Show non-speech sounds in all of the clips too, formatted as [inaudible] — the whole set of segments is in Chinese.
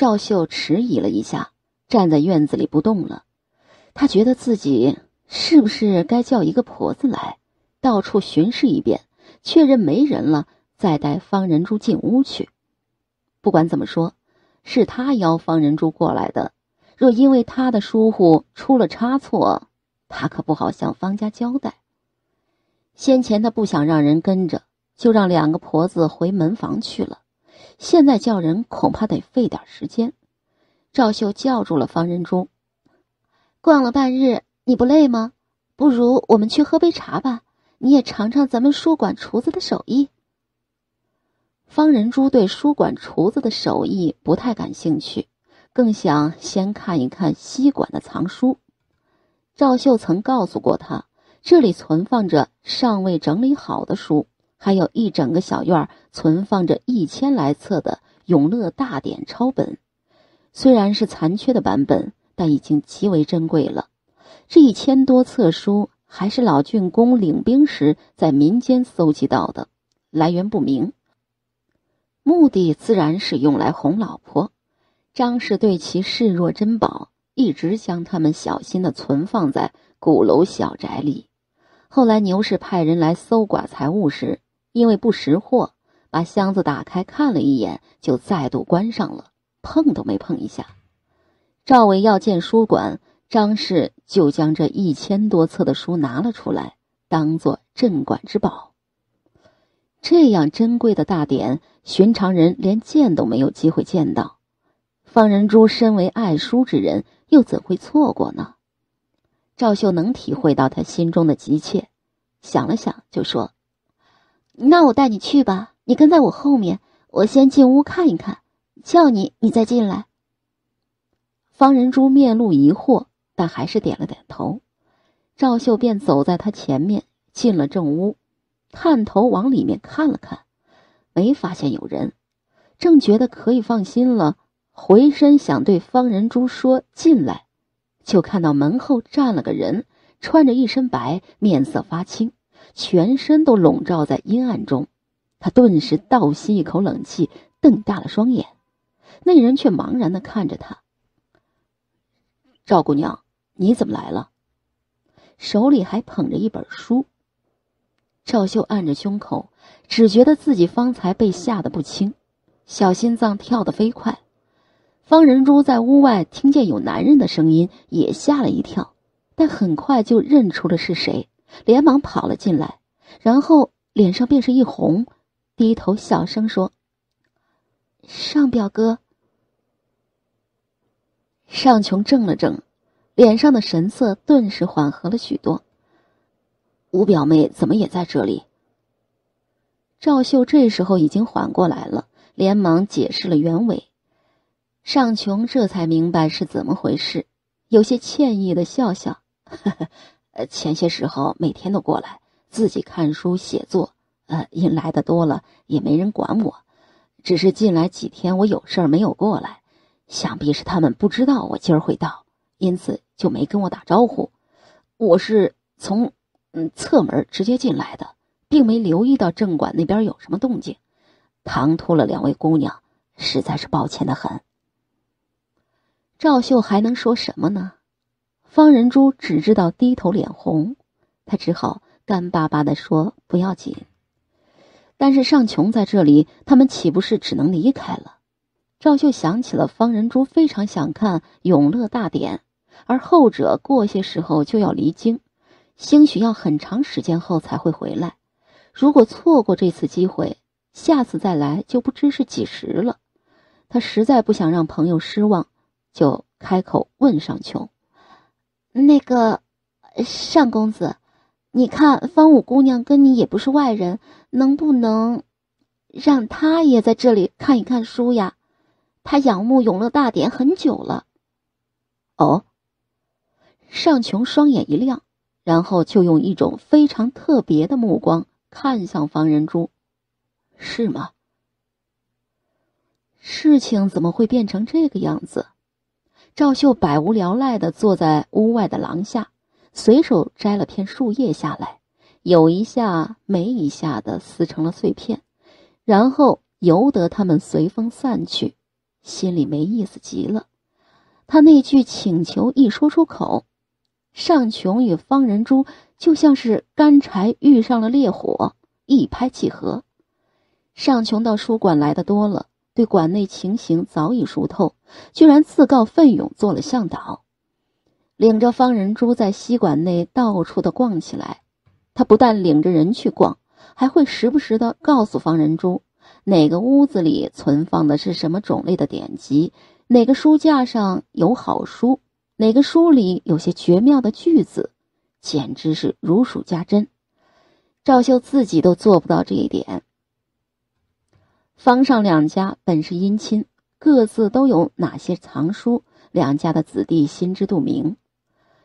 赵秀迟疑了一下，站在院子里不动了。他觉得自己是不是该叫一个婆子来，到处巡视一遍，确认没人了，再带方仁珠进屋去。不管怎么说，是他邀方仁珠过来的。若因为他的疏忽出了差错，他可不好向方家交代。先前他不想让人跟着，就让两个婆子回门房去了。现在叫人恐怕得费点时间。赵秀叫住了方仁珠，逛了半日，你不累吗？不如我们去喝杯茶吧，你也尝尝咱们书馆厨子的手艺。方仁珠对书馆厨子的手艺不太感兴趣，更想先看一看西馆的藏书。赵秀曾告诉过他，这里存放着尚未整理好的书。还有一整个小院儿存放着一千来册的《永乐大典》抄本，虽然是残缺的版本，但已经极为珍贵了。这一千多册书还是老郡公领兵时在民间搜集到的，来源不明。目的自然是用来哄老婆。张氏对其视若珍宝，一直将他们小心的存放在鼓楼小宅里。后来牛氏派人来搜刮财物时，因为不识货，把箱子打开看了一眼，就再度关上了，碰都没碰一下。赵伟要见书馆，张氏就将这一千多册的书拿了出来，当做镇馆之宝。这样珍贵的大典，寻常人连见都没有机会见到。方仁珠身为爱书之人，又怎会错过呢？赵秀能体会到他心中的急切，想了想，就说。那我带你去吧，你跟在我后面，我先进屋看一看，叫你你再进来。方仁珠面露疑惑，但还是点了点头。赵秀便走在他前面，进了正屋，探头往里面看了看，没发现有人，正觉得可以放心了，回身想对方仁珠说进来，就看到门后站了个人，穿着一身白，面色发青。全身都笼罩在阴暗中，他顿时倒吸一口冷气，瞪大了双眼。那人却茫然的看着他：“赵姑娘，你怎么来了？”手里还捧着一本书。赵秀按着胸口，只觉得自己方才被吓得不轻，小心脏跳得飞快。方仁珠在屋外听见有男人的声音，也吓了一跳，但很快就认出了是谁。连忙跑了进来，然后脸上便是一红，低头小声说：“上表哥。”尚琼怔了怔，脸上的神色顿时缓和了许多。五表妹怎么也在这里？赵秀这时候已经缓过来了，连忙解释了原委。尚琼这才明白是怎么回事，有些歉意的笑笑。[laughs] 呃，前些时候每天都过来自己看书写作，呃，因来的多了也没人管我，只是进来几天我有事儿没有过来，想必是他们不知道我今儿会到，因此就没跟我打招呼。我是从嗯侧门直接进来的，并没留意到正馆那边有什么动静，唐突了两位姑娘，实在是抱歉的很。赵秀还能说什么呢？方仁珠只知道低头脸红，他只好干巴巴地说：“不要紧。”但是尚琼在这里，他们岂不是只能离开了？赵秀想起了方仁珠非常想看《永乐大典》，而后者过些时候就要离京，兴许要很长时间后才会回来。如果错过这次机会，下次再来就不知是几时了。他实在不想让朋友失望，就开口问尚琼。那个，单公子，你看方五姑娘跟你也不是外人，能不能让她也在这里看一看书呀？她仰慕《永乐大典》很久了。哦。尚琼双眼一亮，然后就用一种非常特别的目光看向方仁珠，是吗？事情怎么会变成这个样子？赵秀百无聊赖地坐在屋外的廊下，随手摘了片树叶下来，有一下没一下地撕成了碎片，然后由得他们随风散去，心里没意思极了。他那句请求一说出口，尚琼与方仁珠就像是干柴遇上了烈火，一拍即合。尚琼到书馆来的多了。对馆内情形早已熟透，居然自告奋勇做了向导，领着方仁珠在西馆内到处的逛起来。他不但领着人去逛，还会时不时的告诉方仁珠哪个屋子里存放的是什么种类的典籍，哪个书架上有好书，哪个书里有些绝妙的句子，简直是如数家珍。赵秀自己都做不到这一点。方上两家本是姻亲，各自都有哪些藏书，两家的子弟心知肚明。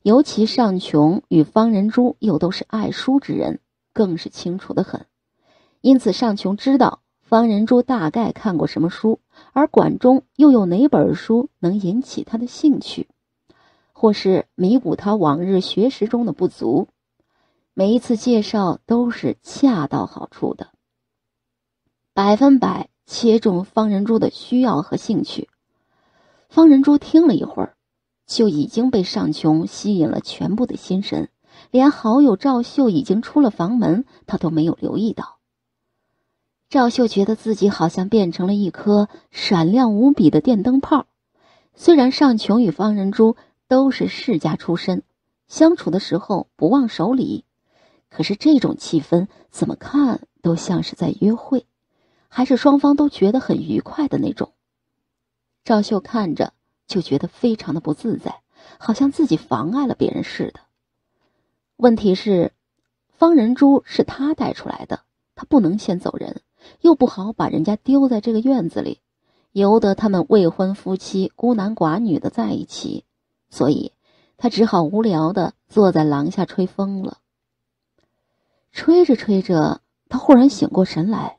尤其尚琼与方仁珠又都是爱书之人，更是清楚的很。因此，尚琼知道方仁珠大概看过什么书，而馆中又有哪本书能引起他的兴趣，或是弥补他往日学识中的不足。每一次介绍都是恰到好处的。百分百切中方仁珠的需要和兴趣，方仁珠听了一会儿，就已经被尚琼吸引了全部的心神，连好友赵秀已经出了房门，他都没有留意到。赵秀觉得自己好像变成了一颗闪亮无比的电灯泡。虽然尚琼与方仁珠都是世家出身，相处的时候不忘守礼，可是这种气氛怎么看都像是在约会。还是双方都觉得很愉快的那种。赵秀看着就觉得非常的不自在，好像自己妨碍了别人似的。问题是，方仁珠是他带出来的，他不能先走人，又不好把人家丢在这个院子里，由得他们未婚夫妻孤男寡女的在一起。所以，他只好无聊的坐在廊下吹风了。吹着吹着，他忽然醒过神来。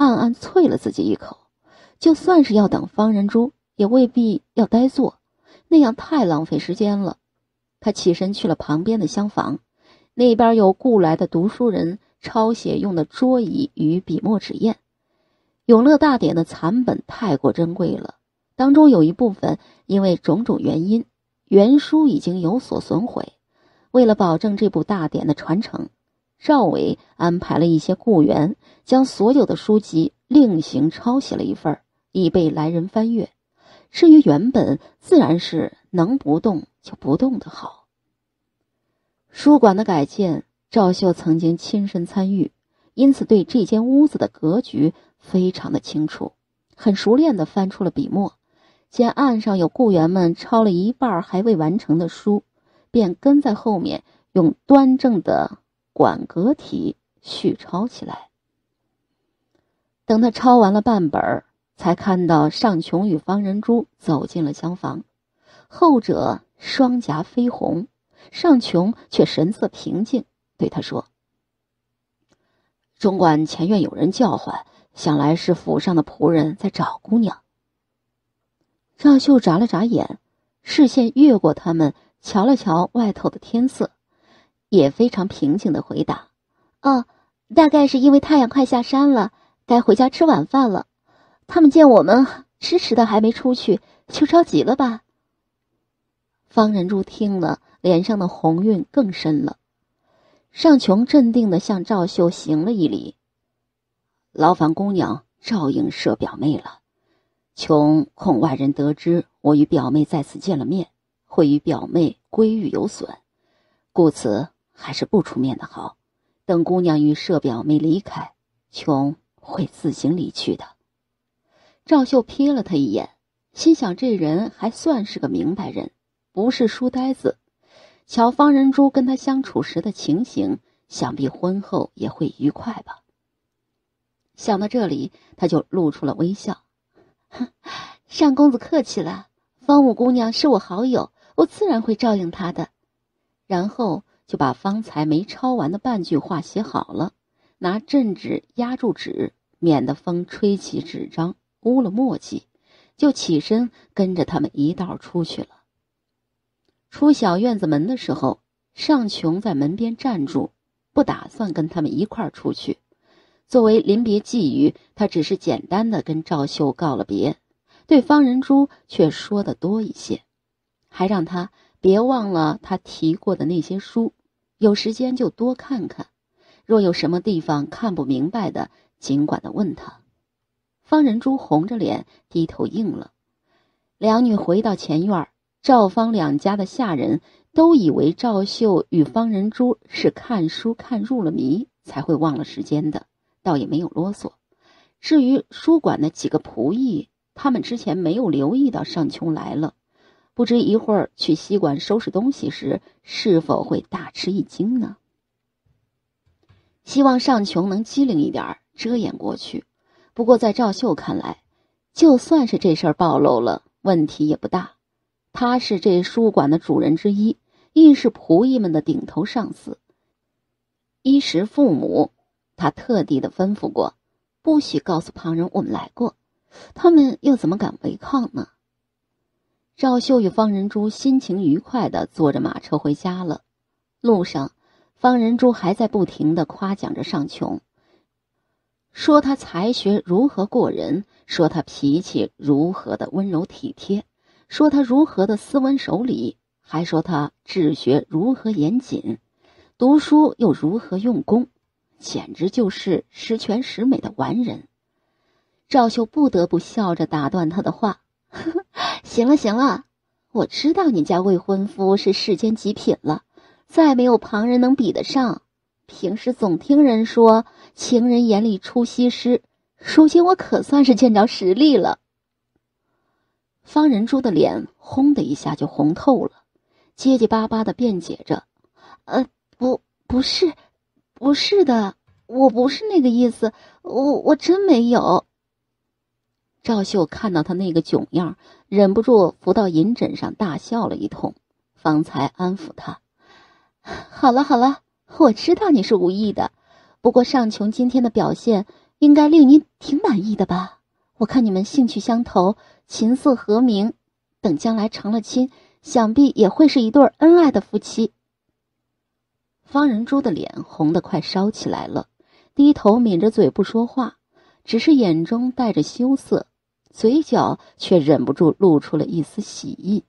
暗暗啐了自己一口，就算是要等方仁珠，也未必要呆坐，那样太浪费时间了。他起身去了旁边的厢房，那边有雇来的读书人抄写用的桌椅与笔墨纸砚。永乐大典的残本太过珍贵了，当中有一部分因为种种原因，原书已经有所损毁。为了保证这部大典的传承。赵伟安排了一些雇员，将所有的书籍另行抄写了一份，以备来人翻阅。至于原本，自然是能不动就不动的好。书馆的改建，赵秀曾经亲身参与，因此对这间屋子的格局非常的清楚，很熟练的翻出了笔墨。见案上有雇员们抄了一半还未完成的书，便跟在后面用端正的。管格体续抄起来，等他抄完了半本儿，才看到尚琼与方仁珠走进了厢房，后者双颊绯红，尚琼却神色平静，对他说：“中管前院有人叫唤，想来是府上的仆人在找姑娘。”赵秀眨了眨眼，视线越过他们，瞧了瞧外头的天色。也非常平静的回答：“哦，大概是因为太阳快下山了，该回家吃晚饭了。他们见我们迟迟的还没出去，就着急了吧。”方仁珠听了，脸上的红晕更深了。尚琼镇定的向赵秀行了一礼：“劳烦姑娘照应舍表妹了。琼恐外人得知我与表妹在此见了面，会与表妹闺誉有损，故此。”还是不出面的好，等姑娘与舍表妹离开，琼会自行离去的。赵秀瞥了他一眼，心想：这人还算是个明白人，不是书呆子。瞧方仁珠跟他相处时的情形，想必婚后也会愉快吧。想到这里，他就露出了微笑。哼，单公子客气了，方五姑娘是我好友，我自然会照应她的。然后。就把方才没抄完的半句话写好了，拿镇纸压住纸，免得风吹起纸张污了墨迹，就起身跟着他们一道出去了。出小院子门的时候，尚琼在门边站住，不打算跟他们一块儿出去。作为临别寄语，他只是简单的跟赵秀告了别，对方仁珠却说的多一些，还让他别忘了他提过的那些书。有时间就多看看，若有什么地方看不明白的，尽管的问他。方仁珠红着脸低头应了。两女回到前院赵、方两家的下人都以为赵秀与方仁珠是看书看入了迷，才会忘了时间的，倒也没有啰嗦。至于书馆的几个仆役，他们之前没有留意到尚琼来了。不知一会儿去西馆收拾东西时是否会大吃一惊呢？希望尚琼能机灵一点遮掩过去。不过在赵秀看来，就算是这事儿暴露了，问题也不大。他是这书馆的主人之一，亦是仆役们的顶头上司。衣食父母，他特地的吩咐过，不许告诉旁人我们来过。他们又怎么敢违抗呢？赵秀与方仁珠心情愉快地坐着马车回家了。路上，方仁珠还在不停地夸奖着尚琼，说他才学如何过人，说他脾气如何的温柔体贴，说他如何的斯文守礼，还说他治学如何严谨，读书又如何用功，简直就是十全十美的完人。赵秀不得不笑着打断他的话。[laughs] 行了行了，我知道你家未婚夫是世间极品了，再没有旁人能比得上。平时总听人说情人眼里出西施，如今我可算是见着实力了。方仁珠的脸轰的一下就红透了，结结巴巴的辩解着：“呃，不，不是，不是的，我不是那个意思，我我真没有。”赵秀看到他那个窘样，忍不住扶到银枕上大笑了一通，方才安抚他：“好了好了，我知道你是无意的。不过尚琼今天的表现，应该令你挺满意的吧？我看你们兴趣相投，琴瑟和鸣，等将来成了亲，想必也会是一对恩爱的夫妻。”方仁珠的脸红得快烧起来了，低头抿着嘴不说话，只是眼中带着羞涩。嘴角却忍不住露出了一丝喜意。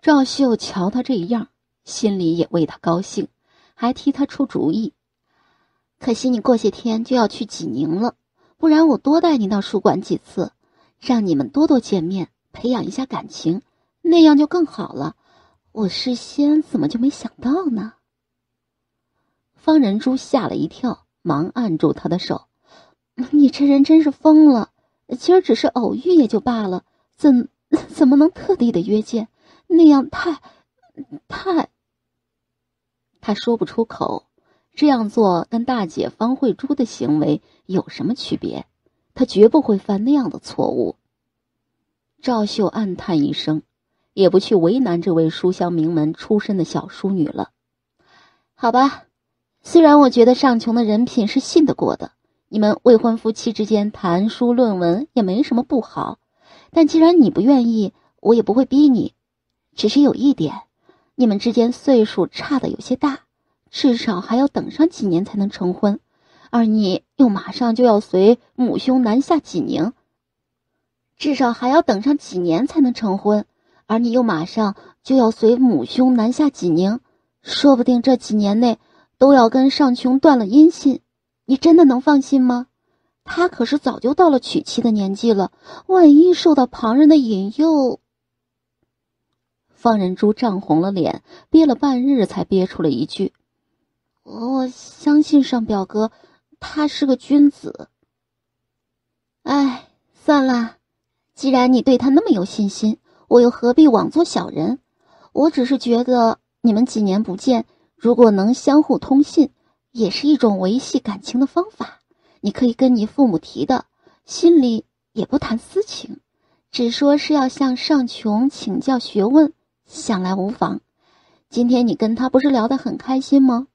赵秀瞧他这样，心里也为他高兴，还替他出主意。可惜你过些天就要去济宁了，不然我多带你到书馆几次，让你们多多见面，培养一下感情，那样就更好了。我事先怎么就没想到呢？方仁珠吓了一跳，忙按住他的手。你这人真是疯了！今儿只是偶遇也就罢了，怎 [laughs] 怎么能特地的约见？那样太……太……他说不出口。这样做跟大姐方慧珠的行为有什么区别？他绝不会犯那样的错误。赵秀暗叹一声，也不去为难这位书香名门出身的小淑女了。好吧，虽然我觉得尚琼的人品是信得过的。你们未婚夫妻之间谈书论文也没什么不好，但既然你不愿意，我也不会逼你。只是有一点，你们之间岁数差的有些大，至少还要等上几年才能成婚。而你又马上就要随母兄南下济宁，至少还要等上几年才能成婚。而你又马上就要随母兄南下济宁，说不定这几年内都要跟上琼断了音信。你真的能放心吗？他可是早就到了娶妻的年纪了，万一受到旁人的引诱，方仁珠涨红了脸，憋了半日才憋出了一句：“我相信上表哥，他是个君子。”哎，算了，既然你对他那么有信心，我又何必枉做小人？我只是觉得你们几年不见，如果能相互通信。也是一种维系感情的方法，你可以跟你父母提的，心里也不谈私情，只说是要向尚琼请教学问，想来无妨。今天你跟他不是聊得很开心吗？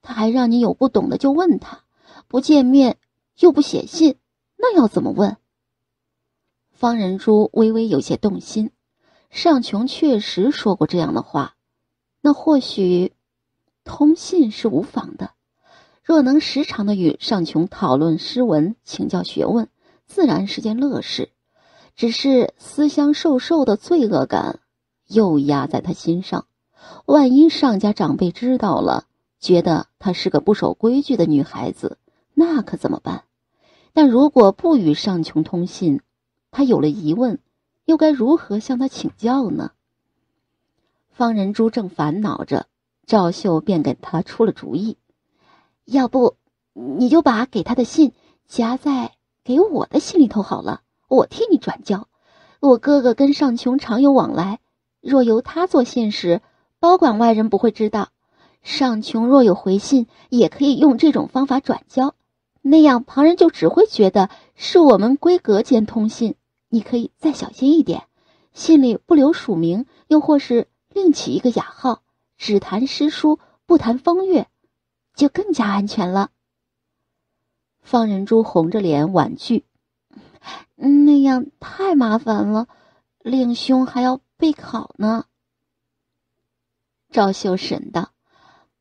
他还让你有不懂的就问他，不见面又不写信，那要怎么问？方仁珠微微有些动心，尚琼确实说过这样的话，那或许通信是无妨的。若能时常的与尚琼讨论诗文，请教学问，自然是件乐事。只是思乡受受的罪恶感，又压在他心上。万一尚家长辈知道了，觉得她是个不守规矩的女孩子，那可怎么办？但如果不与尚琼通信，他有了疑问，又该如何向他请教呢？方仁珠正烦恼着，赵秀便给他出了主意。要不，你就把给他的信夹在给我的信里头好了，我替你转交。我哥哥跟尚琼常有往来，若由他做信时，包管外人不会知道。尚琼若有回信，也可以用这种方法转交，那样旁人就只会觉得是我们闺阁间通信。你可以再小心一点，信里不留署名，又或是另起一个雅号，只谈诗书，不谈风月。就更加安全了。方仁珠红着脸婉拒：“那样太麻烦了，令兄还要备考呢。”赵秀神道：“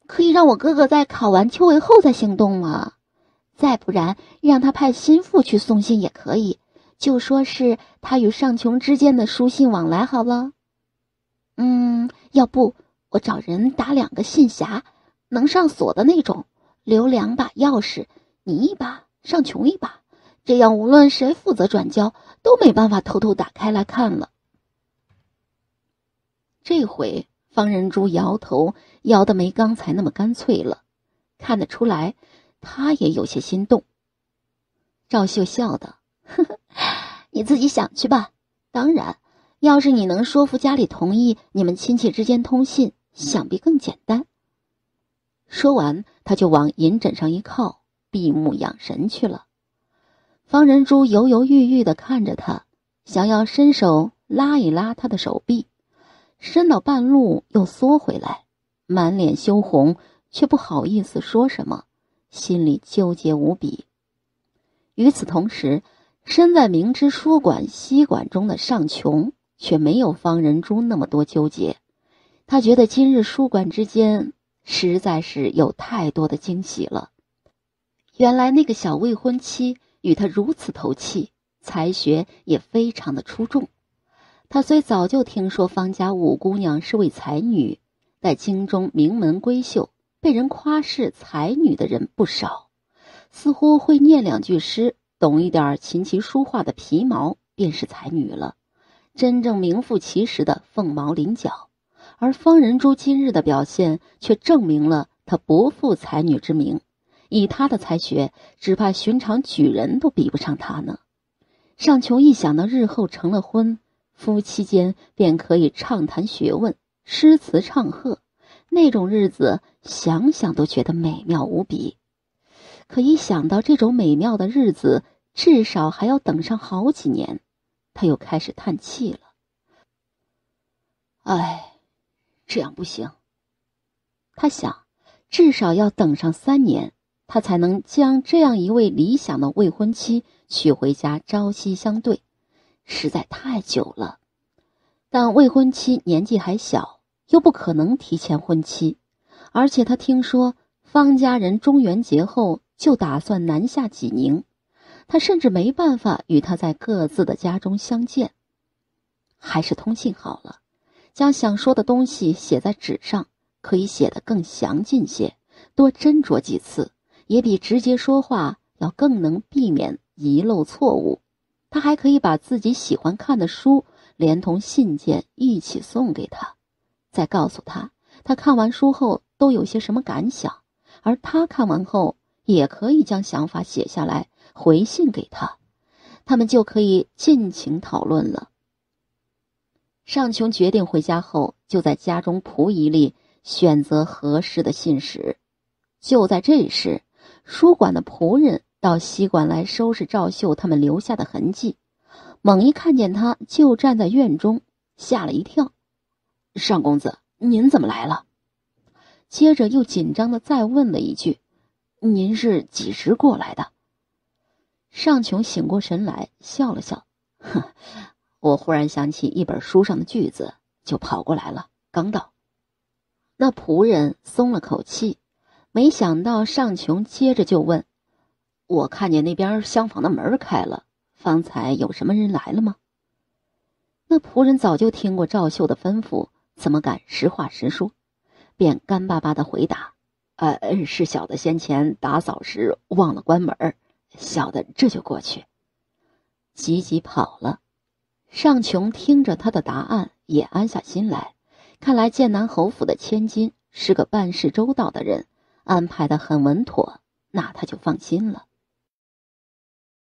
可以让我哥哥在考完秋闱后再行动吗？再不然，让他派心腹去送信也可以，就说是他与上琼之间的书信往来好了。”“嗯，要不我找人打两个信匣。”能上锁的那种，留两把钥匙，你一把，上琼一把，这样无论谁负责转交，都没办法偷偷打开来看了。这回方仁珠摇头，摇的没刚才那么干脆了，看得出来，他也有些心动。赵秀笑道：“呵呵，你自己想去吧。当然，要是你能说服家里同意你们亲戚之间通信，想必更简单。”说完，他就往银枕上一靠，闭目养神去了。方仁珠犹犹豫豫的看着他，想要伸手拉一拉他的手臂，伸到半路又缩回来，满脸羞红，却不好意思说什么，心里纠结无比。与此同时，身在明知书馆西馆中的尚琼却没有方仁珠那么多纠结，他觉得今日书馆之间。实在是有太多的惊喜了，原来那个小未婚妻与他如此投契，才学也非常的出众。他虽早就听说方家五姑娘是位才女，在京中名门闺秀，被人夸是才女的人不少，似乎会念两句诗，懂一点琴棋书画的皮毛便是才女了，真正名副其实的凤毛麟角。而方仁珠今日的表现却证明了她不负才女之名，以她的才学，只怕寻常举人都比不上她呢。尚琼一想到日后成了婚，夫妻间便可以畅谈学问、诗词唱和，那种日子想想都觉得美妙无比。可一想到这种美妙的日子至少还要等上好几年，他又开始叹气了。唉。这样不行。他想，至少要等上三年，他才能将这样一位理想的未婚妻娶回家，朝夕相对，实在太久了。但未婚妻年纪还小，又不可能提前婚期，而且他听说方家人中元节后就打算南下济宁，他甚至没办法与他在各自的家中相见，还是通信好了。将想说的东西写在纸上，可以写得更详尽些，多斟酌几次，也比直接说话要更能避免遗漏错误。他还可以把自己喜欢看的书连同信件一起送给他，再告诉他他看完书后都有些什么感想，而他看完后也可以将想法写下来回信给他，他们就可以尽情讨论了。尚琼决定回家后，就在家中仆一例选择合适的信使。就在这时，书馆的仆人到西馆来收拾赵秀他们留下的痕迹，猛一看见他就站在院中，吓了一跳：“尚公子，您怎么来了？”接着又紧张地再问了一句：“您是几时过来的？”尚琼醒过神来，笑了笑：“呵。”我忽然想起一本书上的句子，就跑过来了。刚到，那仆人松了口气，没想到尚琼接着就问：“我看见那边厢房的门开了，方才有什么人来了吗？”那仆人早就听过赵秀的吩咐，怎么敢实话实说？便干巴巴的回答：“呃，是小的先前打扫时忘了关门，小的这就过去。”急急跑了。尚琼听着他的答案，也安下心来。看来剑南侯府的千金是个办事周到的人，安排的很稳妥，那他就放心了。